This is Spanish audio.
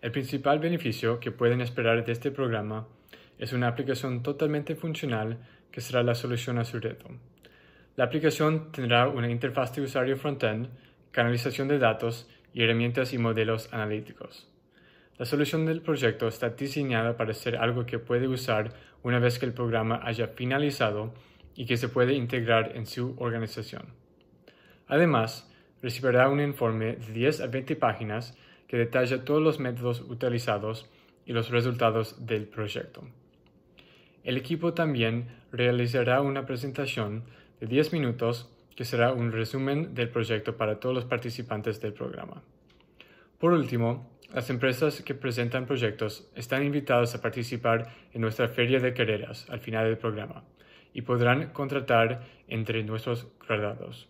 El principal beneficio que pueden esperar de este programa es una aplicación totalmente funcional que será la solución a su reto. La aplicación tendrá una interfaz de usuario frontend, canalización de datos y herramientas y modelos analíticos. La solución del proyecto está diseñada para ser algo que puede usar una vez que el programa haya finalizado y que se puede integrar en su organización. Además, recibirá un informe de 10 a 20 páginas que detalla todos los métodos utilizados y los resultados del proyecto. El equipo también realizará una presentación de 10 minutos que será un resumen del proyecto para todos los participantes del programa. Por último, las empresas que presentan proyectos están invitadas a participar en nuestra feria de carreras al final del programa y podrán contratar entre nuestros graduados.